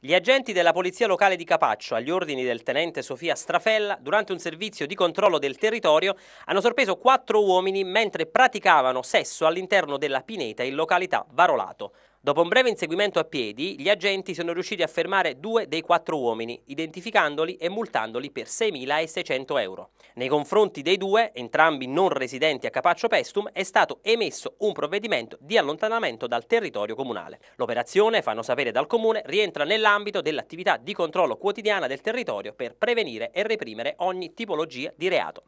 Gli agenti della Polizia Locale di Capaccio, agli ordini del tenente Sofia Strafella, durante un servizio di controllo del territorio, hanno sorpreso quattro uomini mentre praticavano sesso all'interno della pineta in località Varolato. Dopo un breve inseguimento a piedi, gli agenti sono riusciti a fermare due dei quattro uomini, identificandoli e multandoli per 6.600 euro. Nei confronti dei due, entrambi non residenti a Capaccio Pestum, è stato emesso un provvedimento di allontanamento dal territorio comunale. L'operazione, fanno sapere dal comune, rientra nell'ambito dell'attività di controllo quotidiana del territorio per prevenire e reprimere ogni tipologia di reato.